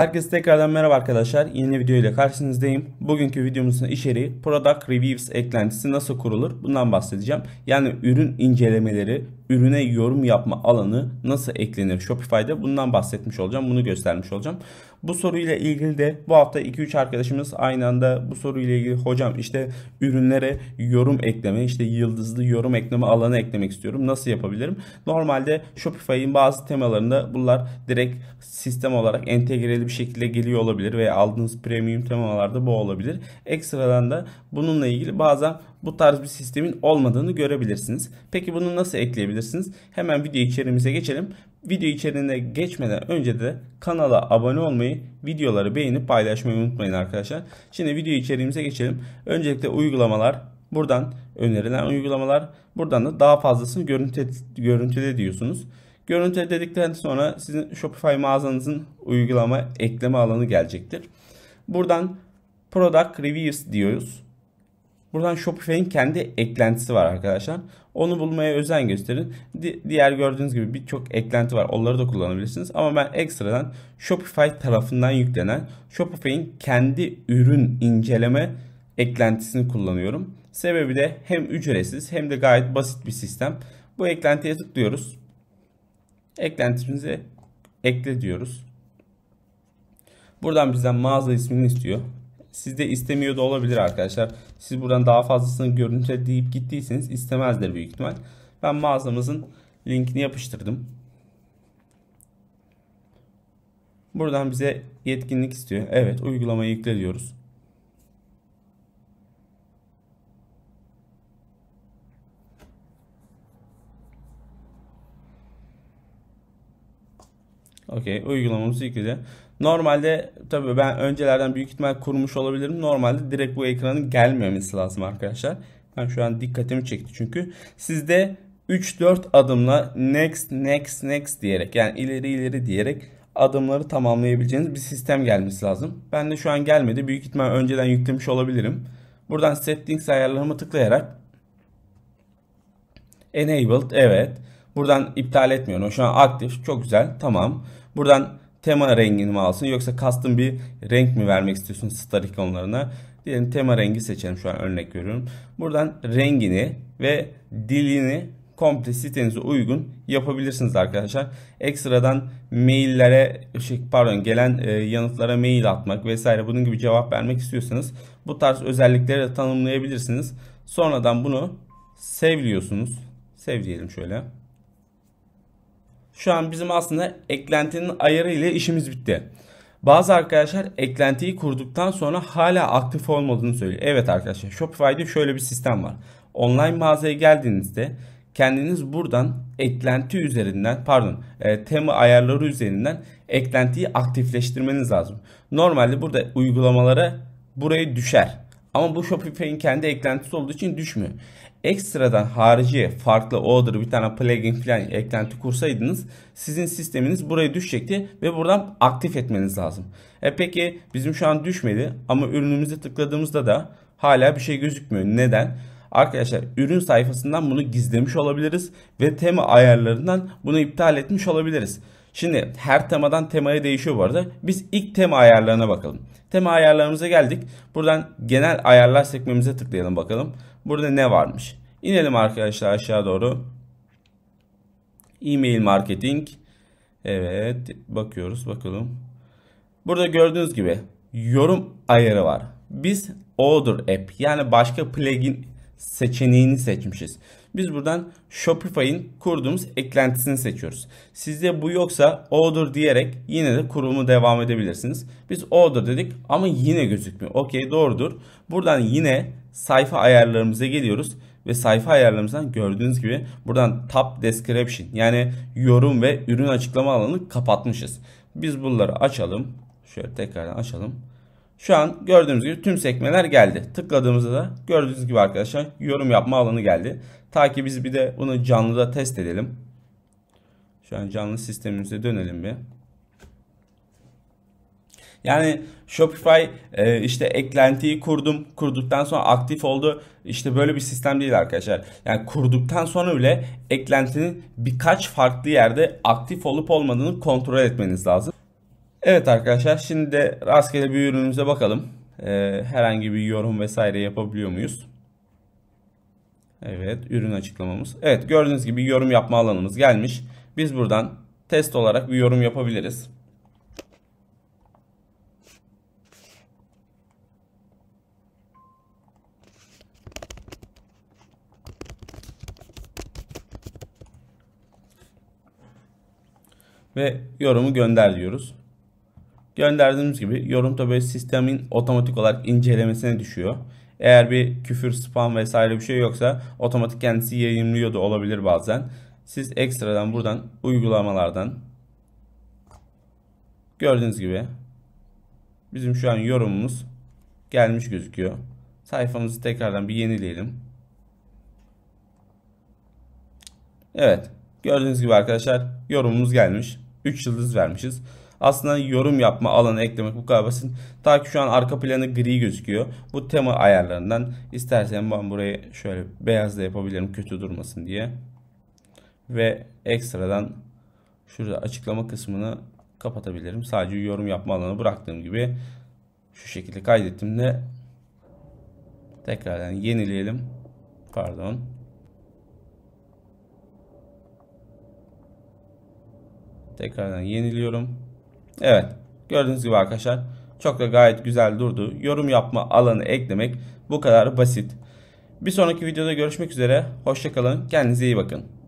Herkese tekrardan merhaba arkadaşlar. Yeni video ile karşınızdayım. Bugünkü videomuzun içeriği Product Reviews eklentisi nasıl kurulur bundan bahsedeceğim. Yani ürün incelemeleri, ürüne yorum yapma alanı nasıl eklenir Shopify'da bundan bahsetmiş olacağım. Bunu göstermiş olacağım. Bu soruyla ilgili de bu hafta 2-3 arkadaşımız aynı anda bu soruyla ilgili hocam işte ürünlere yorum ekleme işte yıldızlı yorum ekleme alanı eklemek istiyorum. Nasıl yapabilirim? Normalde Shopify'in bazı temalarında bunlar direkt sistem olarak entegreli bir şekilde geliyor olabilir veya aldığınız premium temalarda bu olabilir. Ekstradan da bununla ilgili bazen bu tarz bir sistemin olmadığını görebilirsiniz. Peki bunu nasıl ekleyebilirim? ulaşabilirsiniz. Hemen video içeriğimize geçelim. Video içeriğine geçmeden önce de kanala abone olmayı, videoları beğenip paylaşmayı unutmayın arkadaşlar. Şimdi video içeriğimize geçelim. Öncelikle uygulamalar, buradan önerilen uygulamalar, buradan da daha fazlasını görüntü, görüntüde diyorsunuz. Görüntü dedikten sonra sizin Shopify mağazanızın uygulama ekleme alanı gelecektir. Buradan Product Reviews diyoruz. Buradan Shopify'in kendi eklentisi var arkadaşlar. Onu bulmaya özen gösterin. Di diğer gördüğünüz gibi birçok eklenti var. Onları da kullanabilirsiniz. Ama ben ekstradan Shopify tarafından yüklenen Shopify'in kendi ürün inceleme eklentisini kullanıyorum. Sebebi de hem ücretsiz hem de gayet basit bir sistem. Bu eklentiye tıklıyoruz. Eklentimizi ekle diyoruz. Buradan bizden mağaza ismini istiyor sizde istemiyor da olabilir arkadaşlar. Siz buradan daha fazlasını görüntüle deyip gittiyseniz istemezler büyük ihtimal. Ben mağazamızın linkini yapıştırdım. Buradan bize yetkinlik istiyor. Evet uygulamayı yükle diyoruz. Okey uygulamamızı yükledi. Normalde tabii ben öncelerden büyük ihtimal kurmuş olabilirim. Normalde direkt bu ekranın gelmemesi lazım arkadaşlar. Ben şu an dikkatimi çekti çünkü. Sizde 3-4 adımla next next next diyerek yani ileri ileri diyerek adımları tamamlayabileceğiniz bir sistem gelmesi lazım. Ben de şu an gelmedi. Büyük ihtimal önceden yüklemiş olabilirim. Buradan settings ayarlarımı tıklayarak enabled evet. Buradan iptal etmiyorum. Şu an aktif. Çok güzel. Tamam. Buradan tema rengini mi alsın yoksa custom bir renk mi vermek istiyorsun star ikonlarına? Diyelim tema rengi seçelim şu an örnek veriyorum. Buradan rengini ve dilini komple sitenize uygun yapabilirsiniz arkadaşlar. Ekstradan maillere şey, pardon gelen e, yanıtlara mail atmak vesaire bunun gibi cevap vermek istiyorsanız bu tarz özellikleri de tanımlayabilirsiniz. Sonradan bunu sevliyorsunuz. Sev diyelim şöyle. Şu an bizim aslında eklentinin ayarı ile işimiz bitti. Bazı arkadaşlar eklentiyi kurduktan sonra hala aktif olmadığını söylüyor. Evet arkadaşlar Shopify'de şöyle bir sistem var. Online mağazaya geldiğinizde kendiniz buradan eklenti üzerinden pardon e, tema ayarları üzerinden eklentiyi aktifleştirmeniz lazım. Normalde burada uygulamalara buraya düşer. Ama bu Shopify'in kendi eklentisi olduğu için düşmüyor. Ekstradan harici farklı order bir tane plugin falan eklenti kursaydınız sizin sisteminiz buraya düşecekti ve buradan aktif etmeniz lazım. E peki bizim şu an düşmedi ama ürünümüze tıkladığımızda da hala bir şey gözükmüyor. Neden? Arkadaşlar ürün sayfasından bunu gizlemiş olabiliriz ve tema ayarlarından bunu iptal etmiş olabiliriz. Şimdi her temadan temaya değişiyor bu arada. Biz ilk tema ayarlarına bakalım. Tema ayarlarımıza geldik. Buradan genel ayarlar sekmemize tıklayalım bakalım. Burada ne varmış? İnelim arkadaşlar aşağı doğru. E-mail marketing. Evet bakıyoruz bakalım. Burada gördüğünüz gibi yorum ayarı var. Biz Order App yani başka plugin seçeneğini seçmişiz. Biz buradan Shopify'in kurduğumuz eklentisini seçiyoruz. Sizde bu yoksa order diyerek yine de kurulumu devam edebilirsiniz. Biz order dedik ama yine gözükmüyor. Okey doğrudur. Buradan yine sayfa ayarlarımıza geliyoruz ve sayfa ayarlarımızdan gördüğünüz gibi buradan tab description yani yorum ve ürün açıklama alanını kapatmışız. Biz bunları açalım. Şöyle tekrardan açalım. Şu an gördüğünüz gibi tüm sekmeler geldi. Tıkladığımızda da gördüğünüz gibi arkadaşlar yorum yapma alanı geldi. Ta ki biz bir de bunu canlıda test edelim. Şu an canlı sistemimize dönelim bir. Yani Shopify e, işte eklentiyi kurdum. Kurduktan sonra aktif oldu. İşte böyle bir sistem değil arkadaşlar. Yani kurduktan sonra bile eklentinin birkaç farklı yerde aktif olup olmadığını kontrol etmeniz lazım. Evet arkadaşlar şimdi de rastgele bir ürünümüze bakalım. E, herhangi bir yorum vesaire yapabiliyor muyuz? Evet ürün açıklamamız. Evet gördüğünüz gibi yorum yapma alanımız gelmiş. Biz buradan test olarak bir yorum yapabiliriz. Ve yorumu gönder diyoruz. Gönderdiğimiz gibi yorum tabi sistemin otomatik olarak incelemesine düşüyor. Eğer bir küfür, spam vesaire bir şey yoksa otomatik kendisi yayınlıyor da olabilir bazen. Siz ekstradan buradan uygulamalardan gördüğünüz gibi bizim şu an yorumumuz gelmiş gözüküyor. Sayfamızı tekrardan bir yenileyelim. Evet. Gördüğünüz gibi arkadaşlar yorumumuz gelmiş. 3 yıldız vermişiz. Aslında yorum yapma alanı eklemek bu kadar basit. Ta ki şu an arka planı gri gözüküyor. Bu tema ayarlarından istersen ben burayı şöyle beyazla yapabilirim kötü durmasın diye. Ve ekstradan şurada açıklama kısmını kapatabilirim. Sadece yorum yapma alanı bıraktığım gibi şu şekilde kaydettim de. tekrardan yenileyelim. Pardon. Tekrardan yeniliyorum. Evet gördüğünüz gibi arkadaşlar çok da gayet güzel durdu. Yorum yapma alanı eklemek bu kadar basit. Bir sonraki videoda görüşmek üzere. Hoşçakalın. Kendinize iyi bakın.